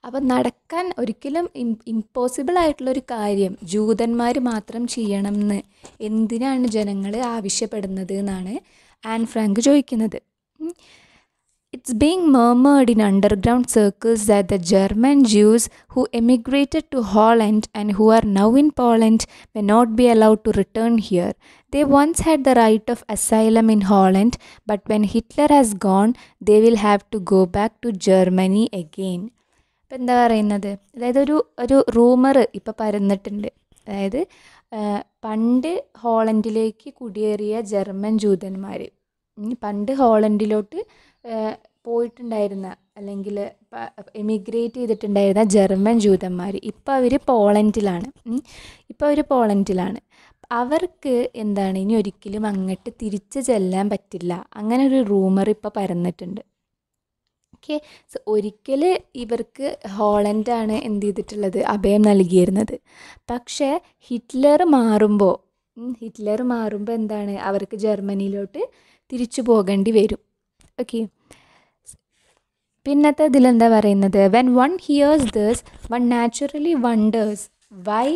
അപ്പം നടക്കാൻ ഒരിക്കലും ഇം ഇമ്പോസിബിൾ ആയിട്ടുള്ളൊരു കാര്യം ജൂതന്മാർ മാത്രം ചെയ്യണം എന്ന് എന്തിനാണ് ജനങ്ങൾ ആവശ്യപ്പെടുന്നത് എന്നാണ് ആൻ ഫ്രാങ്ക് ചോദിക്കുന്നത് it's being rumoured in underground circles that the German Jews who emigrated to Holland and who are now in Poland may not be allowed to return here they once had the right of asylum in Holland but when Hitler has gone they will have to go back to Germany again ഇപ്പം എന്താ പറയുന്നത് അതായത് ഒരു ഒരു rumour ഇപ്പോൾ പരന്നിട്ടുണ്ട് അതായത് പണ്ട് ഹോളണ്ടിലേക്ക് കുടിയേറിയ ജർമ്മൻ ജൂതന്മാർ പണ്ട് ഹോളണ്ടിലോട്ട് പോയിട്ടുണ്ടായിരുന്ന അല്ലെങ്കിൽ എമിഗ്രേറ്റ് ചെയ്തിട്ടുണ്ടായിരുന്ന ജർമ്മൻ ജൂതന്മാർ ഇപ്പോൾ അവർ പോളണ്ടിലാണ് ഇപ്പോൾ അവർ പോളണ്ടിലാണ് അവർക്ക് എന്താണ് ഇനി ഒരിക്കലും അങ്ങോട്ട് തിരിച്ചു ചെല്ലാൻ പറ്റില്ല അങ്ങനെ ഒരു റൂമർ ഇപ്പോൾ പരന്നിട്ടുണ്ട് ഓക്കെ സോ ഒരിക്കൽ ഇവർക്ക് ഹോളൻഡാണ് എന്ത് ചെയ്തിട്ടുള്ളത് അഭയം നൽകിയിരുന്നത് പക്ഷേ ഹിറ്റ്ലർ മാറുമ്പോൾ ഹിറ്റ്ലർ മാറുമ്പോൾ എന്താണ് അവർക്ക് ജർമ്മനിയിലോട്ട് തിരിച്ചു പോകേണ്ടി വരും ഓക്കെ പിന്നത്തെ ഇതിലെന്താ പറയുന്നത് when one hears these one naturally wonders why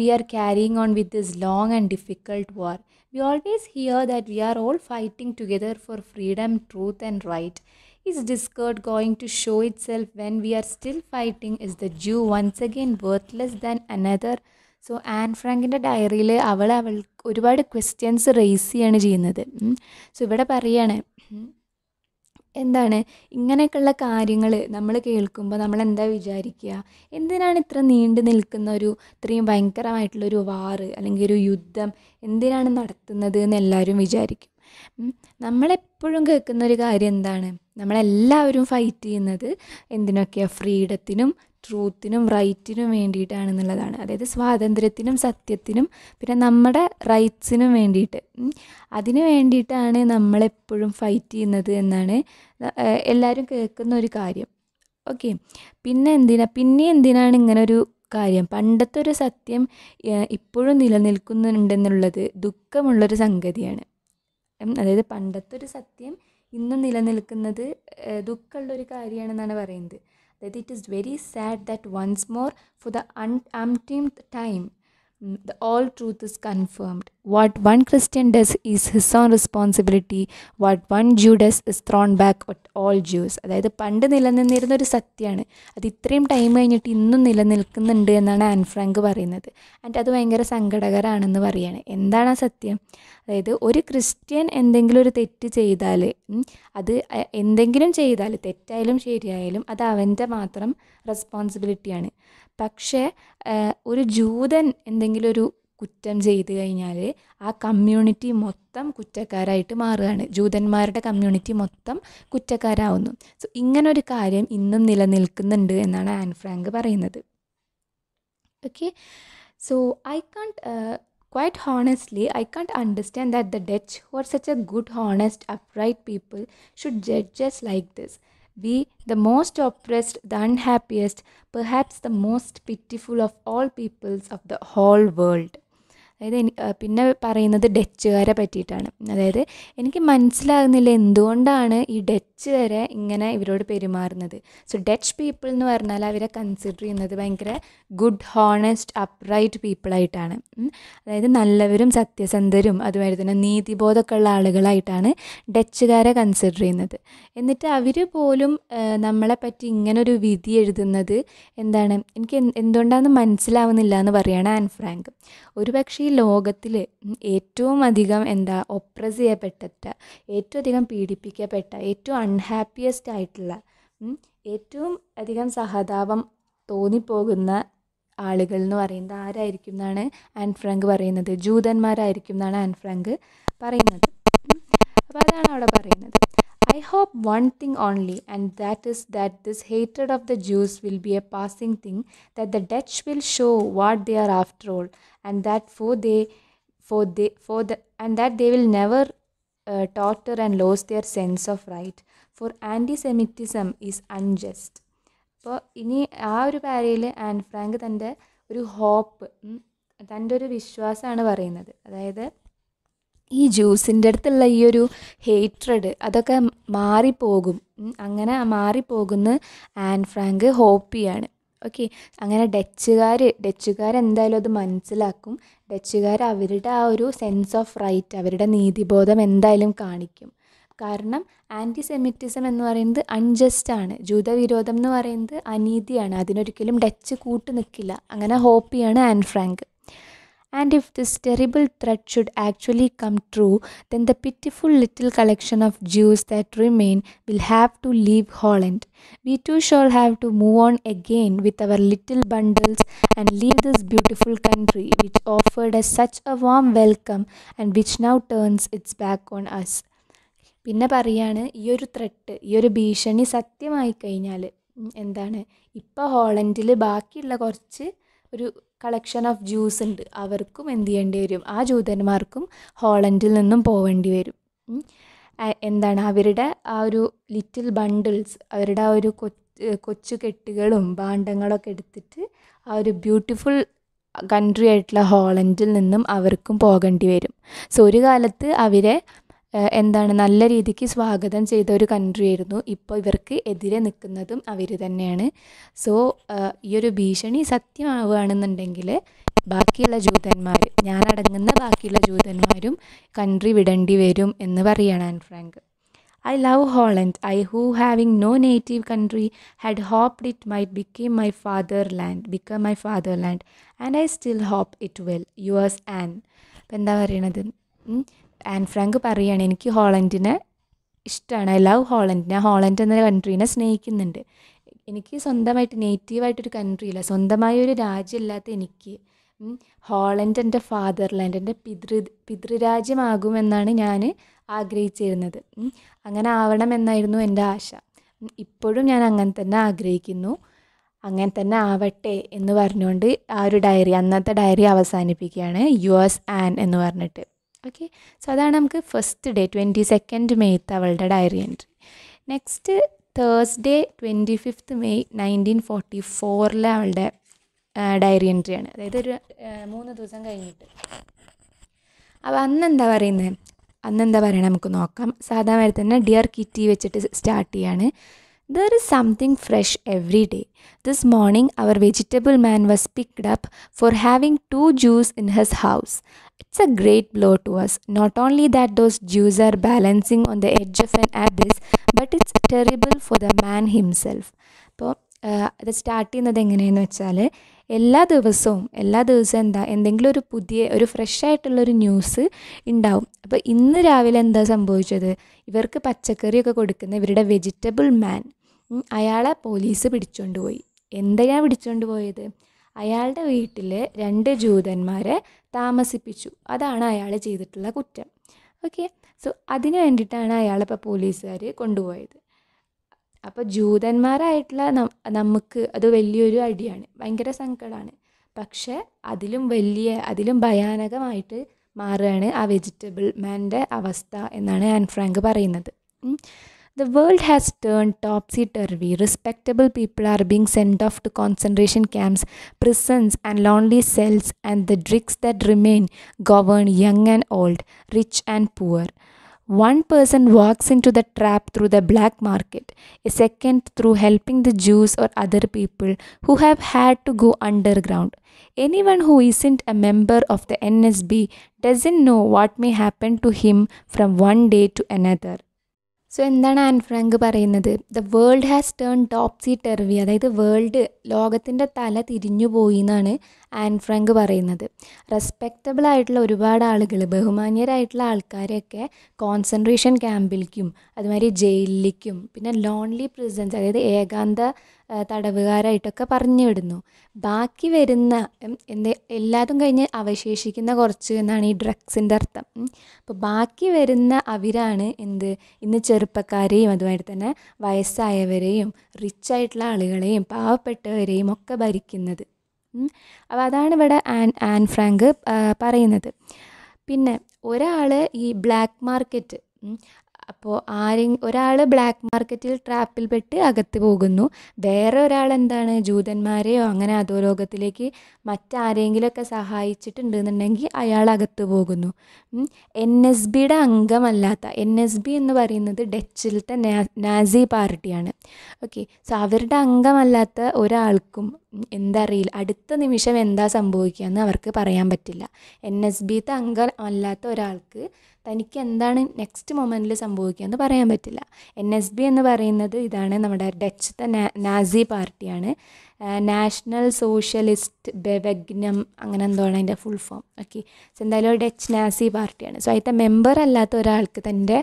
we are carrying on with this long and difficult war we always hear that we are all fighting together for freedom truth and right Is discord going to show itself when we are still fighting? Is the Jew once again worthless than another? So Anne ഫ്രാങ്കിൻ്റെ ഡയറിയിൽ അവൾ അവൾ ഒരുപാട് questions raise ചെയ്യാണ് ചെയ്യുന്നത് so ഇവിടെ പറയാണ് എന്താണ് ഇങ്ങനെയൊക്കെയുള്ള കാര്യങ്ങൾ നമ്മൾ കേൾക്കുമ്പോൾ നമ്മൾ എന്താ വിചാരിക്കുക എന്തിനാണ് ഇത്ര നീണ്ടു നിൽക്കുന്ന ഒരു ഇത്രയും ഭയങ്കരമായിട്ടുള്ളൊരു വാറ് അല്ലെങ്കിൽ ഒരു യുദ്ധം എന്തിനാണ് നടത്തുന്നത് എന്ന് എല്ലാവരും വിചാരിക്കും നമ്മളെപ്പോഴും ഒരു കാര്യം എന്താണ് നമ്മളെല്ലാവരും ഫൈറ്റ് ചെയ്യുന്നത് എന്തിനൊക്കെയാണ് ഫ്രീഡത്തിനും ട്രൂത്തിനും റൈറ്റിനും വേണ്ടിയിട്ടാണെന്നുള്ളതാണ് അതായത് സ്വാതന്ത്ര്യത്തിനും സത്യത്തിനും പിന്നെ നമ്മുടെ റൈറ്റ്സിനും വേണ്ടിയിട്ട് അതിന് വേണ്ടിയിട്ടാണ് നമ്മളെപ്പോഴും ഫൈറ്റ് ചെയ്യുന്നത് എന്നാണ് എല്ലാവരും കേൾക്കുന്ന ഒരു കാര്യം ഓക്കെ പിന്നെ എന്തിനാ പിന്നെ എന്തിനാണ് ഇങ്ങനെ ഒരു കാര്യം പണ്ടത്തെ ഒരു സത്യം ഇപ്പോഴും നിലനിൽക്കുന്നുണ്ടെന്നുള്ളത് ദുഃഖമുള്ളൊരു സംഗതിയാണ് അതായത് പണ്ടത്തെ ഒരു സത്യം ഇന്നും നിലനിൽക്കുന്നത് ദുഃഖമുള്ള ഒരു കാര്യമാണെന്നാണ് പറയുന്നത് അതായത് it is very sad that once more for the umpteenth time the old truth is confirmed what one Christian does is his own responsibility what one Jew does is thrown back at all jews അതായത് പണ്ട് നിലനിന്നിരുന്ന ഒരു സത്യമാണ് അത് ഇത്രയും time കഴിഞ്ഞിട്ട് ഇന്നും നിലനിൽക്കുന്നുണ്ട് എന്നാണ് ആൻ ഫ്രാങ്ക് പറയുന്നത് ആൻഡ് അത് ഭയങ്കര സങ്കടകരമാണെന്ന് പറയാണ് എന്താണ് ആ സത്യം അതായത് ഒരു ക്രിസ്ത്യൻ എന്തെങ്കിലും ഒരു തെറ്റ് ചെയ്താൽ അത് എന്തെങ്കിലും ചെയ്താൽ തെറ്റായാലും ശരിയായാലും അത് അവൻ്റെ മാത്രം റെസ്പോൺസിബിലിറ്റിയാണ് പക്ഷേ ഒരു ജൂതൻ എന്തെങ്കിലും ഒരു കുറ്റം ചെയ്തു കഴിഞ്ഞാൽ ആ കമ്മ്യൂണിറ്റി മൊത്തം കുറ്റക്കാരായിട്ട് മാറുകയാണ് ജൂതന്മാരുടെ കമ്മ്യൂണിറ്റി മൊത്തം കുറ്റക്കാരാവുന്നു സോ ഇങ്ങനൊരു കാര്യം ഇന്നും നിലനിൽക്കുന്നുണ്ട് എന്നാണ് ആൻ ഫ്രാങ്ക് പറയുന്നത് okay so I can't Quite honestly, I can't understand that the Dutch, who are such a good, honest, upright people, should judge us like this. We, the most oppressed, the unhappiest, perhaps the most pitiful of all peoples of the whole world. അതായത് പിന്നെ പറയുന്നത് ഡച്ചുകാരെ പറ്റിയിട്ടാണ് അതായത് എനിക്ക് മനസ്സിലാകുന്നില്ല എന്തുകൊണ്ടാണ് ഈ Dutch വരെ ഇങ്ങനെ ഇവരോട് പെരുമാറുന്നത് സോ ഡച്ച് പീപ്പിൾ എന്ന് പറഞ്ഞാൽ അവരെ കൺസിഡർ ചെയ്യുന്നത് ഭയങ്കര ഗുഡ് ഹോണസ്റ്റ് അപ്രൈറ്റ് പീപ്പിളായിട്ടാണ് അതായത് നല്ലവരും സത്യസന്ധരും അതുപോലെ തന്നെ നീതിബോധമൊക്കെ ഉള്ള ആളുകളായിട്ടാണ് ഡച്ചുകാരെ കൺസിഡർ ചെയ്യുന്നത് എന്നിട്ട് അവർ പോലും നമ്മളെ പറ്റി ഇങ്ങനൊരു വിധി എഴുതുന്നത് എന്താണ് എനിക്ക് എന്തുകൊണ്ടാണെന്ന് മനസ്സിലാവുന്നില്ല എന്ന് പറയുകയാണ് ആൻ ഫ്രാങ്ക് ഒരു പക്ഷേ ലോകത്തിൽ ഏറ്റവും അധികം എന്താ ഒപ്രസ് ചെയ്യപ്പെട്ടിട്ട് ഏറ്റവും അധികം പീഡിപ്പിക്കപ്പെട്ട ഏറ്റവും അൺഹാപ്പിയസ്റ്റ് ആയിട്ടുള്ള ഏറ്റവും അധികം സഹതാപം തോന്നിപ്പോകുന്ന ആളുകൾ എന്ന് പറയുന്നത് ആരായിരിക്കും എന്നാണ് ആൻ ഫ്രാങ്ക് പറയുന്നത് ജൂതന്മാരായിരിക്കും എന്നാണ് ആൻ ഫ്രാങ്ക് പറയുന്നത് അപ്പോൾ അതാണ് അവിടെ പറയുന്നത് I hope one thing only, and that is that this hatred of the Jews will be a passing thing, that the Dutch will show what they are after all, and that for they, for they, for the, and that they will never uh, torture and lose their sense of right. For anti-Semitism is unjust. അപ്പോൾ ഇനി ആ ഒരു പാരയിൽ an Frank തൻ്റെ ഒരു hope തൻ്റെ ഒരു വിശ്വാസമാണ് പറയുന്നത് അതായത് ഈ ജ്യൂസിൻ്റെ അടുത്തുള്ള ഈ ഒരു ഹേറ്റ്രഡ് അതൊക്കെ മാറിപ്പോകും അങ്ങനെ മാറിപ്പോകുന്ന ആൻ ഫ്രാങ്ക് ഹോപ്പിയാണ് ഓക്കെ അങ്ങനെ ഡച്ചുകാർ ഡച്ചുകാരെന്തായാലും അത് മനസ്സിലാക്കും ഡച്ചുകാർ അവരുടെ ആ ഒരു സെൻസ് ഓഫ് റൈറ്റ് അവരുടെ നീതിബോധം എന്തായാലും കാണിക്കും കാരണം ആൻറ്റി സെമിറ്റിസം എന്ന് പറയുന്നത് അൺജസ്റ്റാണ് ജൂതവിരോധം എന്ന് പറയുന്നത് അനീതിയാണ് അതിനൊരിക്കലും ഡച്ച് കൂട്ട് നിൽക്കില്ല അങ്ങനെ ഹോപ്പിയാണ് Anne Frank And if this terrible threat should actually come true, then the pitiful little collection of Jews that remain will have to leave Holland. We too shall have to move on again with our little bundles and leave this beautiful country which offered us such a warm welcome and which now turns its back on us. പിന്നെ പറയാണ് ഈ ഒരു threat ഈ ഒരു ഭീഷണി സത്യമായി കഴിഞ്ഞാൽ എന്താണ് ഇപ്പോൾ ഹോളണ്ടിൽ ബാക്കിയുള്ള കുറച്ച് ഒരു കളക്ഷൻ ഓഫ് ജ്യൂസ് ഉണ്ട് അവർക്കും എന്ത് ചെയ്യേണ്ടി വരും ആ ജൂതന്മാർക്കും ഹോളണ്ടിൽ നിന്നും പോവേണ്ടി വരും എന്താണ് അവരുടെ ആ ഒരു ലിറ്റിൽ ബണ്ടിൽസ് അവരുടെ ആ ഒരു കൊച്ചു കെട്ടുകളും ഭാണ്ഡങ്ങളൊക്കെ എടുത്തിട്ട് ആ ഒരു ബ്യൂട്ടിഫുൾ കൺട്രി ആയിട്ടുള്ള ഹോളണ്ടിൽ നിന്നും അവർക്കും പോകേണ്ടി വരും സോ ഒരു കാലത്ത് അവരെ എന്താണ് നല്ല രീതിക്ക് സ്വാഗതം ചെയ്ത ഒരു കൺട്രി ആയിരുന്നു ഇപ്പോൾ ഇവർക്ക് എതിരെ നിൽക്കുന്നതും അവർ തന്നെയാണ് സോ ഈ ഒരു ഭീഷണി സത്യമാവുകയാണെന്നുണ്ടെങ്കിൽ ബാക്കിയുള്ള ജൂതന്മാർ ഞാനടങ്ങുന്ന ബാക്കിയുള്ള ജൂതന്മാരും കൺട്രി വിടേണ്ടി വരും എന്ന് പറയുകയാണ് Anne Frank Holland I Holland. Having no native country had hope it my it my fatherland become my fatherland and I still hope it will Yours, Anne. ഇപ്പം എന്താ പറയണത് ആൻ ഫ്രാങ്ക് പറയുകയാണ് എനിക്ക് ഹോളൻഡിനെ ഇഷ്ടമാണ് I love ഹോളൻഡിനെ Holland എന്ന കൺട്രീനെ സ്നേഹിക്കുന്നുണ്ട് എനിക്ക് സ്വന്തമായിട്ട് നേറ്റീവായിട്ടൊരു കൺട്രി ഇല്ല സ്വന്തമായ ഒരു രാജ്യമില്ലാത്ത എനിക്ക് ഹോളൻഡ് എൻ്റെ ഫാദർലാൻഡ് എൻ്റെ പിതൃ പിതൃരാജ്യമാകുമെന്നാണ് ഞാൻ ആഗ്രഹിച്ചിരുന്നത് അങ്ങനെ ആവണമെന്നായിരുന്നു എൻ്റെ ആശ ഇപ്പോഴും ഞാൻ അങ്ങനെ തന്നെ ആഗ്രഹിക്കുന്നു അങ്ങനെ തന്നെ ആവട്ടെ എന്ന് പറഞ്ഞുകൊണ്ട് ആ ഒരു ഡയറി അന്നത്തെ ഡയറി അവസാനിപ്പിക്കുകയാണ് യു എസ് ആൻ എന്ന് പറഞ്ഞിട്ട് ഓക്കെ സോ അതാണ് നമുക്ക് ഫസ്റ്റ് ഡേ ട്വൻറ്റി സെക്കൻഡ് മെയ്ത്ത് അവളുടെ diary entry next Thursday twenty fifth May nineteen forty ഫോറിലെ അവളുടെ ഡയറി എൻട്രിയാണ് അതായത് ഒരു മൂന്ന് ദിവസം കഴിഞ്ഞിട്ട് അപ്പോൾ അന്നെന്താ പറയുന്നത് അന്നെന്താ പറയുക നമുക്ക് നോക്കാം സാധാരണ തന്നെ ഡിയർ കിറ്റി വെച്ചിട്ട് സ്റ്റാർട്ട് ചെയ്യാണ് There is something fresh every day. This morning, our vegetable man was picked up for having two Jews in his house. It's a great blow to us. Not only that, those Jews are balancing on the edge of an abyss, but it's terrible for the man himself. അപ്പോൾ അത് start ചെയ്യുന്നത് എങ്ങനെയെന്ന് വെച്ചാൽ എല്ലാ ദിവസവും എല്ലാ ദിവസവും എന്താ എന്തെങ്കിലും ഒരു പുതിയ ഒരു ഫ്രഷ് ആയിട്ടുള്ളൊരു ന്യൂസ് ഉണ്ടാവും അപ്പോൾ ഇന്ന് രാവിലെ എന്താ സംഭവിച്ചത് ഇവർക്ക് പച്ചക്കറിയൊക്കെ കൊടുക്കുന്ന ഇവരുടെ വെജിറ്റബിൾ മാൻ അയാളെ പോലീസ് പിടിച്ചുകൊണ്ട് പോയി എന്തിനാണ് പിടിച്ചുകൊണ്ട് പോയത് അയാളുടെ വീട്ടിൽ രണ്ട് ജൂതന്മാരെ താമസിപ്പിച്ചു അതാണ് അയാൾ ചെയ്തിട്ടുള്ള കുറ്റം ഓക്കെ സോ അതിന് വേണ്ടിയിട്ടാണ് അയാളിപ്പോൾ പോലീസുകാർ കൊണ്ടുപോയത് അപ്പോൾ ജൂതന്മാരായിട്ടുള്ള നമുക്ക് അത് വലിയൊരു അടിയാണ് ഭയങ്കര സങ്കടമാണ് പക്ഷേ അതിലും വലിയ അതിലും ഭയാനകമായിട്ട് മാറുകയാണ് ആ വെജിറ്റബിൾ മാൻ്റെ അവസ്ഥ എന്നാണ് ആൻ ഫ്രാങ്ക് പറയുന്നത് the world has turn topsy turvy respectable people are being send off to concentration camps prisons and lonely cells and the dregs that remain govern young and old rich and poor One person walks into the trap through the black market, a second through helping the Jews or other people who have had to go underground. Anyone who isn't a member of the NSB doesn't know what may happen to him from one day to another. So എന്താണ് Anne Frank പറയുന്നത് the world has turn topsy turvy അതായത് world ലോകത്തിൻ്റെ തല തിരിഞ്ഞു പോയി എന്നാണ് Anne Frank പറയുന്നത് respectable ആയിട്ടുള്ള ഒരുപാട് ആളുകൾ ബഹുമാന്യരായിട്ടുള്ള ആൾക്കാരെയൊക്കെ കോൺസെൻട്രേഷൻ ക്യാമ്പിലേക്കും അതുമാതിരി ജയിലിലേക്കും പിന്നെ ലോൺലി പ്രിസൻസ് അതായത് ഏകാന്ത തടവുകാരായിട്ടൊക്കെ പറഞ്ഞു വിടുന്നു ബാക്കി വരുന്ന എന്ത് എല്ലാതും കഴിഞ്ഞ് അവശേഷിക്കുന്ന കുറച്ച് എന്നാണ് ഈ ഡ്രഗ്സിൻ്റെ അർത്ഥം അപ്പോൾ ബാക്കി വരുന്ന അവരാണ് എന്ത് ഇന്ന് ചെറുപ്പക്കാരെയും അതുമാതിരി തന്നെ വയസ്സായവരെയും റിച്ച് ആയിട്ടുള്ള ആളുകളെയും പാവപ്പെട്ടവരെയും ഒക്കെ ഭരിക്കുന്നത് അപ്പോൾ അതാണ് ഇവിടെ ആൻ ആൻ ഫ്രാങ്ക് പറയുന്നത് പിന്നെ ഒരാൾ ഈ ബ്ലാക്ക് മാർക്കറ്റ് അപ്പോൾ ആരെ ഒരാൾ ബ്ലാക്ക് മാർക്കറ്റിൽ ട്രാപ്പിൽപ്പെട്ട് പെട്ട് അകത്ത് പോകുന്നു വേറെ ഒരാൾ എന്താണ് ജൂതന്മാരെയോ അങ്ങനെ അധോലോകത്തിലേക്ക് മറ്റാരെങ്കിലുമൊക്കെ സഹായിച്ചിട്ടുണ്ടെന്നുണ്ടെങ്കിൽ അയാൾ അകത്ത് പോകുന്നു എൻ എസ് ബിയുടെ അംഗമല്ലാത്ത എൻ എസ് ബി എന്ന് പറയുന്നത് ഡച്ചിലത്തെ നാസി പാർട്ടിയാണ് ഓക്കെ സോ അവരുടെ അംഗമല്ലാത്ത ഒരാൾക്കും എന്തറിയില്ല അടുത്ത നിമിഷം എന്താ സംഭവിക്കുക എന്ന് അവർക്ക് പറയാൻ പറ്റില്ല എൻ എസ് ബിത്തെ അംഗം അല്ലാത്ത ഒരാൾക്ക് തനിക്ക് എന്താണ് നെക്സ്റ്റ് മൊമെൻറ്റിൽ സംഭവിക്കുക എന്ന് പറയാൻ പറ്റില്ല എൻ എസ് ബി എന്ന് പറയുന്നത് ഇതാണ് നമ്മുടെ ഡച്ച് ഡച്ചത്തെ നാസി പാർട്ടിയാണ് നാഷണൽ സോഷ്യലിസ്റ്റ് ബെവഗ്നം അങ്ങനെ എന്തോ ആണ് അതിൻ്റെ ഫുൾ ഫോം ഓക്കെ സോ എന്തായാലും ഡച്ച് നാസി പാർട്ടിയാണ് സോ അതിൻ്റെ മെമ്പർ അല്ലാത്ത ഒരാൾക്ക് തൻ്റെ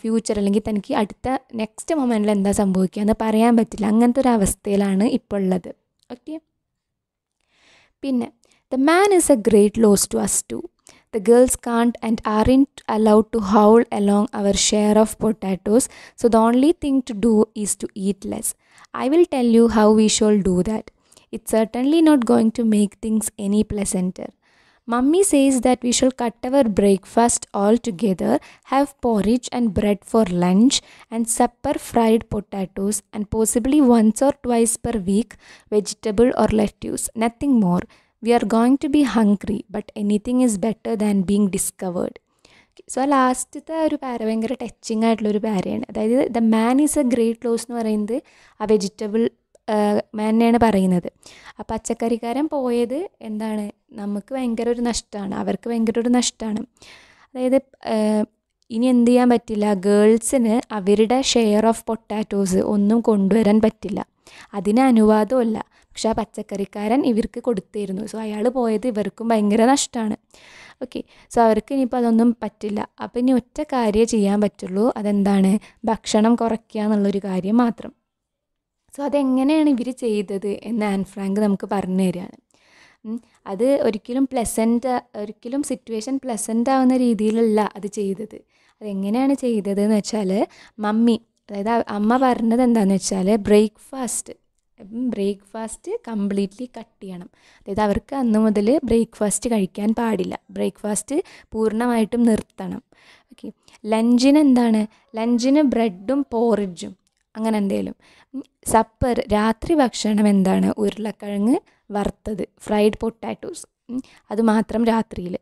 ഫ്യൂച്ചർ അല്ലെങ്കിൽ തനിക്ക് അടുത്ത നെക്സ്റ്റ് മൊമെൻറ്റിൽ എന്താ സംഭവിക്കുക എന്ന് പറയാൻ പറ്റില്ല അങ്ങനത്തെ ഒരു അവസ്ഥയിലാണ് ഇപ്പോൾ ഉള്ളത് ഓക്കെ പിന്നെ the man is a great loss to us to The girls can't and aren't allowed to howl along our share of potatoes, so the only thing to do is to eat less. I will tell you how we shall do that. It's certainly not going to make things any pleasanter. Mummy says that we shall cut our breakfast all together, have porridge and bread for lunch, and supper fried potatoes, and possibly once or twice per week vegetable or lettuce, nothing more. We are going to be hungry but anything is better than being discovered so ലാസ്റ്റത്തെ ഒരു para ഭയങ്കര touching ആയിട്ടുള്ള ഒരു പാരയാണ് അതായത് the man is a great loss എന്ന് പറയുന്നത് ആ വെജിറ്റബിൾ മാനെയാണ് പറയുന്നത് ആ പച്ചക്കറിക്കാരൻ പോയത് എന്താണ് നമുക്ക് ഭയങ്കര ഒരു നഷ്ടമാണ് അവർക്ക് ഭയങ്കര ഒരു നഷ്ടമാണ് അതായത് ഇനി എന്ത് ചെയ്യാൻ പറ്റില്ല ഗേൾസിന് അവരുടെ ഷെയർ ഓഫ് പൊട്ടാറ്റോസ് ഒന്നും കൊണ്ടുവരാൻ പറ്റില്ല അതിന് അനുവാദമല്ല പക്ഷെ ആ പച്ചക്കറിക്കാരൻ ഇവർക്ക് കൊടുത്തിരുന്നു സോ അയാൾ പോയത് ഇവർക്കും ഭയങ്കര നഷ്ടമാണ് ഓക്കെ സോ അവർക്ക് ഇനിയിപ്പോൾ അതൊന്നും പറ്റില്ല അപ്പം ഇനി ഒറ്റ കാര്യം ചെയ്യാൻ പറ്റുള്ളൂ അതെന്താണ് ഭക്ഷണം കുറയ്ക്കുക എന്നുള്ളൊരു കാര്യം മാത്രം സോ അതെങ്ങനെയാണ് ഇവർ ചെയ്തത് എന്ന് ആൻ ഫ്രാങ്ക് നമുക്ക് പറഞ്ഞു തരികയാണ് അത് ഒരിക്കലും പ്ലസൻ്റ് ഒരിക്കലും സിറ്റുവേഷൻ പ്ലസൻ്റ് ആവുന്ന രീതിയിലല്ല അത് ചെയ്തത് അതെങ്ങനെയാണ് ചെയ്തതെന്ന് എന്ന് വെച്ചാൽ മമ്മി അതായത് അമ്മ പറഞ്ഞത് എന്താണെന്ന് വെച്ചാൽ ബ്രേക്ക്ഫാസ്റ്റ് ബ്രേക്ക്ഫാസ്റ്റ് കംപ്ലീറ്റ്ലി കട്ട് ചെയ്യണം അതായത് അവർക്ക് അന്ന് മുതൽ ബ്രേക്ക്ഫാസ്റ്റ് കഴിക്കാൻ പാടില്ല ബ്രേക്ക്ഫാസ്റ്റ് പൂർണ്ണമായിട്ടും നിർത്തണം ഓക്കെ ലഞ്ചിന് എന്താണ് ലഞ്ചിന് ബ്രെഡും പോറിഡ്ജും അങ്ങനെ എന്തെങ്കിലും സപ്പർ രാത്രി ഭക്ഷണം എന്താണ് ഉരുളക്കിഴങ്ങ് വറുത്തത് ഫ്രൈഡ് പൊട്ടാറ്റോസ് അതുമാത്രം രാത്രിയിൽ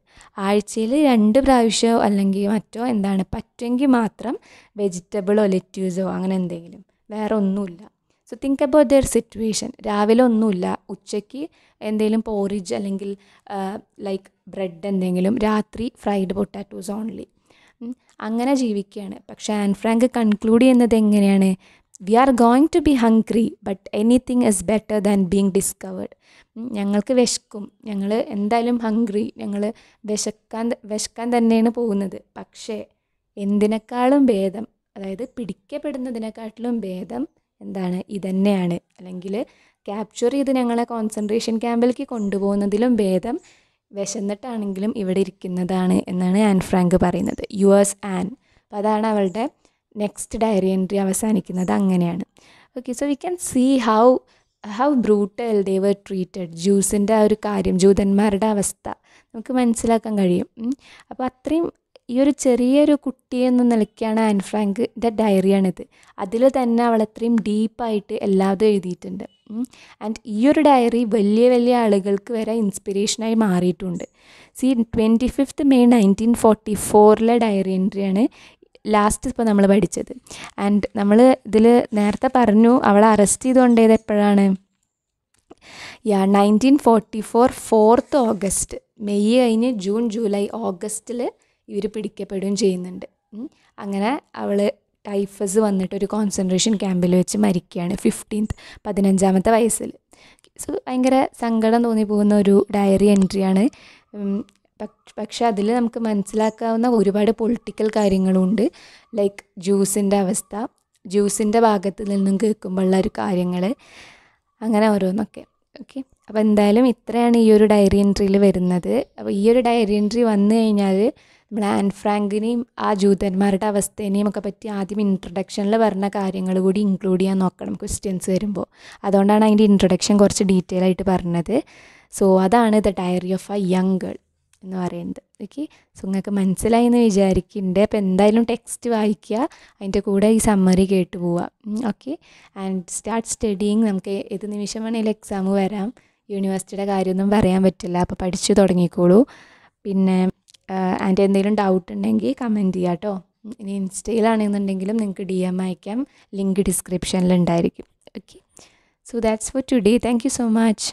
ആഴ്ചയിൽ രണ്ട് പ്രാവശ്യമോ അല്ലെങ്കിൽ മറ്റോ എന്താണ് പറ്റുമെങ്കിൽ മാത്രം വെജിറ്റബിളോ ലെറ്റ്യൂസോ അങ്ങനെ എന്തെങ്കിലും വേറെ ഒന്നുമില്ല so think about their situation രാവിലെ ഒന്നുമില്ല ഉച്ചയ്ക്ക് എന്തെങ്കിലും പോറിജ് അല്ലെങ്കിൽ ലൈക്ക് ബ്രെഡ് എന്തെങ്കിലും രാത്രി ഫ്രൈഡ് പൊട്ടാറ്റോസ് ഓൺലി അങ്ങനെ ജീവിക്കുകയാണ് പക്ഷേ ആൻഡ് ഫ്രാങ്ക് കൺക്ലൂഡ് ചെയ്യുന്നത് എങ്ങനെയാണ് we are going to be hungry but anything is better than being discovered ഞങ്ങൾക്ക് വിശക്കും ഞങ്ങൾ എന്തായാലും ഹംഗ്രി ഞങ്ങൾ വിശക്കാൻ വിശക്കാൻ തന്നെയാണ് പോകുന്നത് പക്ഷേ എന്തിനേക്കാളും ഭേദം അതായത് പിടിക്കപ്പെടുന്നതിനെക്കാട്ടിലും ഭേദം എന്താണ് ഇതന്നെയാണ് അല്ലെങ്കിൽ ക്യാപ്ചർ ചെയ്ത് ഞങ്ങളെ കോൺസെൻട്രേഷൻ ക്യാമ്പിലേക്ക് കൊണ്ടുപോകുന്നതിലും ഭേദം വിശന്നിട്ടാണെങ്കിലും ഇവിടെ ഇരിക്കുന്നതാണ് എന്നാണ് ആൻ ഫ്രാങ്ക് പറയുന്നത് എസ് ആൻ അപ്പം അതാണ് അവളുടെ നെക്സ്റ്റ് ഡയറി എൻട്രി അവസാനിക്കുന്നത് അങ്ങനെയാണ് okay so we can see how how brutal they were treated ജ്യൂസിൻ്റെ ആ ഒരു കാര്യം ജൂതന്മാരുടെ അവസ്ഥ നമുക്ക് മനസ്സിലാക്കാൻ കഴിയും അപ്പോൾ അത്രയും ഈ ഒരു ചെറിയൊരു കുട്ടി എന്ന നിലയ്ക്കാണ് ആൻ ഫ്രാങ്കിൻ്റെ ഡയറിയാണിത് അതിൽ തന്നെ അവൾ അത്രയും ഡീപ്പായിട്ട് എല്ലാതും എഴുതിയിട്ടുണ്ട് ആൻഡ് ഈ ഒരു ഡയറി വലിയ വലിയ ആളുകൾക്ക് വരെ ഇൻസ്പിറേഷനായി മാറിയിട്ടുണ്ട് see twenty fifth May nineteen forty ഫോറിലെ ഡയറി എൻട്രിയാണ് ലാസ്റ്റ് ഇപ്പോൾ നമ്മൾ പഠിച്ചത് ആൻഡ് നമ്മൾ ഇതിൽ നേരത്തെ പറഞ്ഞു അവളെ അറസ്റ്റ് ചെയ്തുകൊണ്ടേത് എപ്പോഴാണ് yeah nineteen forty four fourth August May കഴിഞ്ഞ് ജൂൺ ജൂലൈ ഓഗസ്റ്റിൽ ഇവർ പിടിക്കപ്പെടുകയും ചെയ്യുന്നുണ്ട് അങ്ങനെ അവൾ ടൈഫസ് വന്നിട്ട് ഒരു കോൺസെൻട്രേഷൻ ക്യാമ്പിൽ വെച്ച് മരിക്കുകയാണ് ഫിഫ്റ്റീൻത്ത് പതിനഞ്ചാമത്തെ വയസ്സിൽ സോ ഭയങ്കര സങ്കടം തോന്നി പോകുന്ന ഒരു ഡയറി എൻട്രിയാണ് പക്ഷെ അതിൽ നമുക്ക് മനസ്സിലാക്കാവുന്ന ഒരുപാട് പൊളിറ്റിക്കൽ കാര്യങ്ങളുണ്ട് ലൈക്ക് ജ്യൂസിൻ്റെ അവസ്ഥ ജ്യൂസിൻ്റെ ഭാഗത്ത് നിന്നും കേൾക്കുമ്പോഴുള്ള ഒരു കാര്യങ്ങൾ അങ്ങനെ ഓരോന്നൊക്കെ ഓക്കെ അപ്പോൾ എന്തായാലും ഇത്രയാണ് ഈ ഒരു ഡയറി എൻട്രിയിൽ വരുന്നത് അപ്പോൾ ഈ ഒരു ഡയറി എൻട്രി വന്നു കഴിഞ്ഞാൽ നമ്മൾ ആൻ ഫ്രാങ്കിനെയും ആ ജൂതന്മാരുടെ അവസ്ഥേനെയും ഒക്കെ പറ്റി ആദ്യം ഇൻട്രൊഡക്ഷനിൽ പറഞ്ഞ കാര്യങ്ങൾ കൂടി ഇൻക്ലൂഡ് ചെയ്യാൻ നോക്കണം ക്വസ്റ്റ്യൻസ് വരുമ്പോൾ അതുകൊണ്ടാണ് അതിൻ്റെ ഇൻട്രൊഡക്ഷൻ കുറച്ച് ഡീറ്റെയിൽ ആയിട്ട് പറഞ്ഞത് സോ അതാണ് the diary of a young girl എന്ന് പറയുന്നത് ഓക്കെ സോ നിങ്ങൾക്ക് മനസ്സിലായി എന്ന് വിചാരിക്കുന്നുണ്ട് അപ്പോൾ എന്തായാലും ടെക്സ്റ്റ് വായിക്കുക അതിൻ്റെ കൂടെ ഈ സമ്മറി കേട്ട് പോവുക ഓക്കെ ആൻഡ് സ്റ്റാർട്ട് സ്റ്റഡിയിങ് നമുക്ക് ഏത് നിമിഷം വേണമെങ്കിലും എക്സാം വരാം യൂണിവേഴ്സിറ്റിയുടെ കാര്യമൊന്നും പറയാൻ പറ്റില്ല അപ്പോൾ പഠിച്ചു തുടങ്ങിക്കോളൂ പിന്നെ ആൻഡ് എന്തെങ്കിലും ഡൗട്ട് ഉണ്ടെങ്കിൽ കമൻറ്റ് ചെയ്യാം കേട്ടോ ഇനി ഇൻസ്റ്റയിലാണെന്നുണ്ടെങ്കിലും നിങ്ങൾക്ക് ഡി എം അയക്കാം ലിങ്ക് ഡിസ്ക്രിപ്ഷനിൽ ഉണ്ടായിരിക്കും okay so that's for today thank you so much